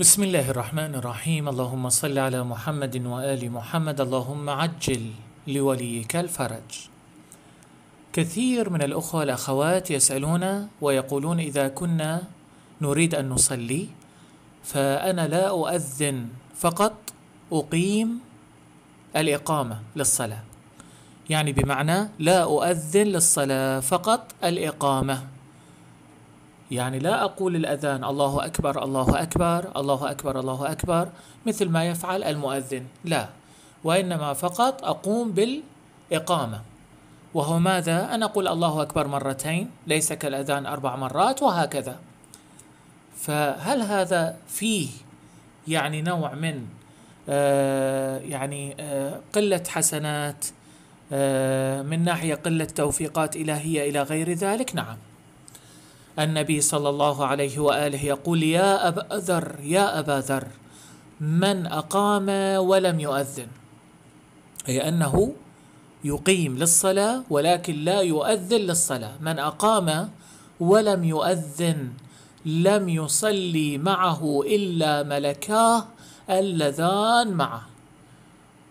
بسم الله الرحمن الرحيم اللهم صل على محمد وآل محمد اللهم عجل لوليك الفرج كثير من الأخوة والأخوات يسألون ويقولون إذا كنا نريد أن نصلي فأنا لا أؤذن فقط أقيم الإقامة للصلاة يعني بمعنى لا أؤذن للصلاة فقط الإقامة يعني لا أقول الأذان الله أكبر الله أكبر الله أكبر الله أكبر مثل ما يفعل المؤذن لا وإنما فقط أقوم بالإقامة وهو ماذا؟ أن أقول الله أكبر مرتين ليس كالأذان أربع مرات وهكذا فهل هذا فيه يعني نوع من آه يعني آه قلة حسنات آه من ناحية قلة توفيقات إلهية إلى غير ذلك نعم النبي صلى الله عليه واله يقول يا ابا ذر يا ابا ذر من اقام ولم يؤذن اي انه يقيم للصلاه ولكن لا يؤذن للصلاه من اقام ولم يؤذن لم يصلي معه الا ملكاه اللذان معه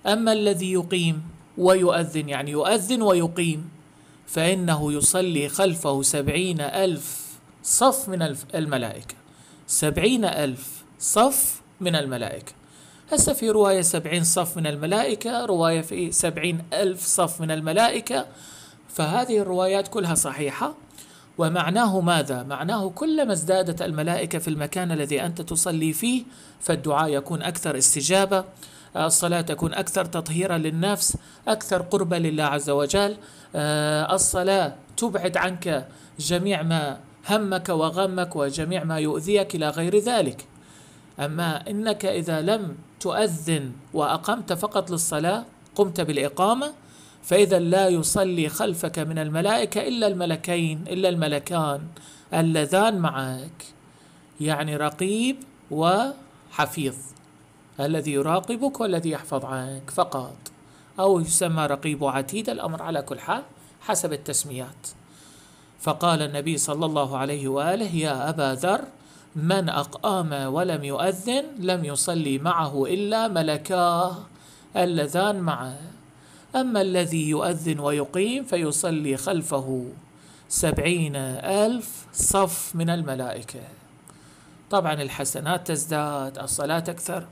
اما الذي يقيم ويؤذن يعني يؤذن ويقيم فانه يصلي خلفه سبعين الف صف من الملائكة سبعين ألف صف من الملائكة هسه في رواية سبعين صف من الملائكة رواية في سبعين ألف صف من الملائكة فهذه الروايات كلها صحيحة ومعناه ماذا؟ معناه كلما ازدادت الملائكة في المكان الذي أنت تصلي فيه فالدعاء يكون أكثر استجابة آه، الصلاة تكون أكثر تطهيرا للنفس أكثر قربا لله عز وجل آه، الصلاة تبعد عنك جميع ما همك وغمك وجميع ما يؤذيك إلى غير ذلك أما إنك إذا لم تؤذن وأقمت فقط للصلاة قمت بالإقامة فإذا لا يصلي خلفك من الملائكة إلا الملكين إلا الملكان اللذان معك يعني رقيب وحفيظ الذي يراقبك والذي يحفظ عنك فقط أو يسمى رقيب عتيد الأمر على كل حال حسب التسميات فقال النبي صلى الله عليه واله يا ابا ذر من اقام ولم يؤذن لم يصلي معه الا ملكاه اللذان معه اما الذي يؤذن ويقيم فيصلي خلفه سبعين الف صف من الملائكه طبعا الحسنات تزداد الصلاه تكثر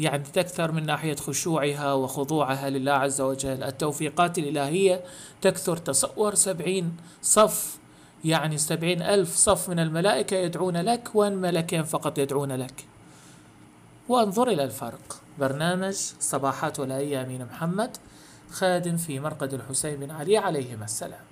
يعني تكثر من ناحية خشوعها وخضوعها لله عز وجل التوفيقات الإلهية تكثر تصور سبعين صف يعني سبعين ألف صف من الملائكة يدعون لك وأن ملكين فقط يدعون لك وانظر إلى الفرق برنامج صباحات وليالي أمين محمد خادم في مرقد الحسين بن علي عليهما السلام